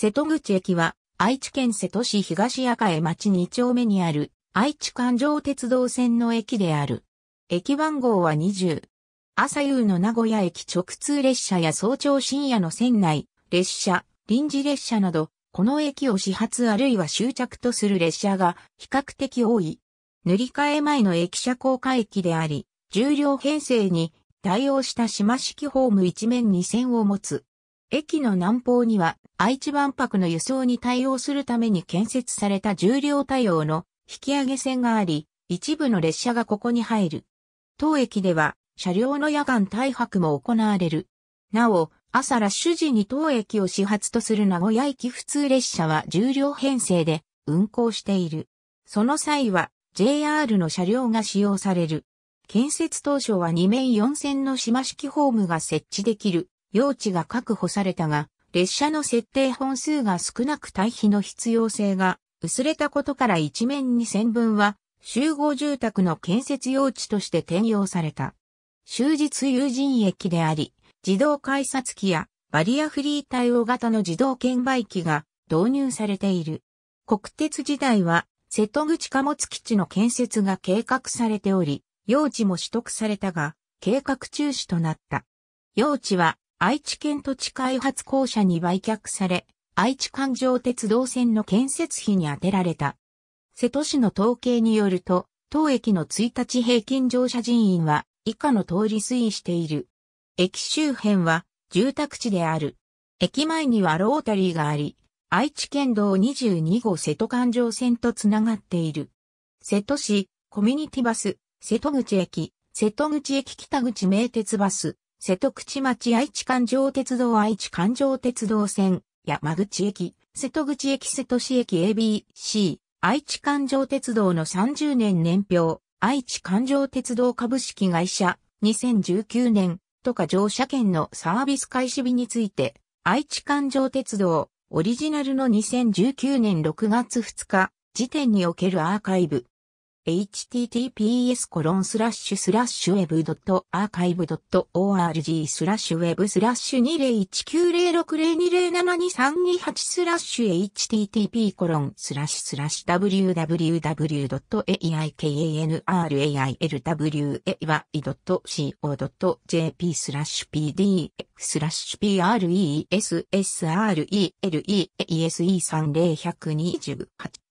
瀬戸口駅は、愛知県瀬戸市東赤江町2丁目にある、愛知環状鉄道線の駅である。駅番号は20。朝夕の名古屋駅直通列車や早朝深夜の船内、列車、臨時列車など、この駅を始発あるいは終着とする列車が比較的多い。塗り替え前の駅舎高架駅であり、重量編成に対応した島式ホーム一面に線を持つ。駅の南方には愛知万博の輸送に対応するために建設された重量対応の引き上げ線があり、一部の列車がここに入る。当駅では車両の夜間退泊も行われる。なお、朝ラッシュ時に当駅を始発とする名古屋駅普通列車は重量編成で運行している。その際は JR の車両が使用される。建設当初は2面4線の島式ホームが設置できる用地が確保されたが、列車の設定本数が少なく対比の必要性が薄れたことから一面に線分は集合住宅の建設用地として転用された。終日有人駅であり、自動改札機やバリアフリー対応型の自動券売機が導入されている。国鉄時代は瀬戸口貨物基地の建設が計画されており、用地も取得されたが、計画中止となった。用地は愛知県土地開発公社に売却され、愛知環状鉄道線の建設費に充てられた。瀬戸市の統計によると、当駅の1日平均乗車人員は以下の通り推移している。駅周辺は住宅地である。駅前にはロータリーがあり、愛知県道22号瀬戸環状線とつながっている。瀬戸市、コミュニティバス、瀬戸口駅、瀬戸口駅北口名鉄バス、瀬戸口町愛知環状鉄道愛知環状鉄道線、山口駅、瀬戸口駅瀬戸市駅 ABC、愛知環状鉄道の30年年表、愛知環状鉄道株式会社、2019年、とか乗車券のサービス開始日について、愛知環状鉄道、オリジナルの2019年6月2日、時点におけるアーカイブ、https web.archive.org web 20190602072328 http www.aikanrailway.co.jp pdf スラッシ pressrelese 30128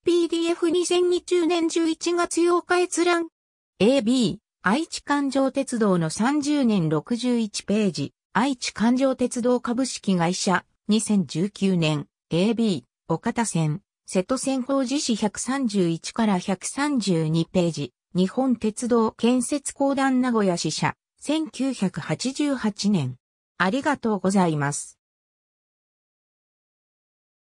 PDF2020 年11月8日閲覧。AB、愛知環状鉄道の30年61ページ、愛知環状鉄道株式会社、2019年、AB、岡田線、瀬戸線法事士131から132ページ、日本鉄道建設公団名古屋支社、1988年。ありがとうございます。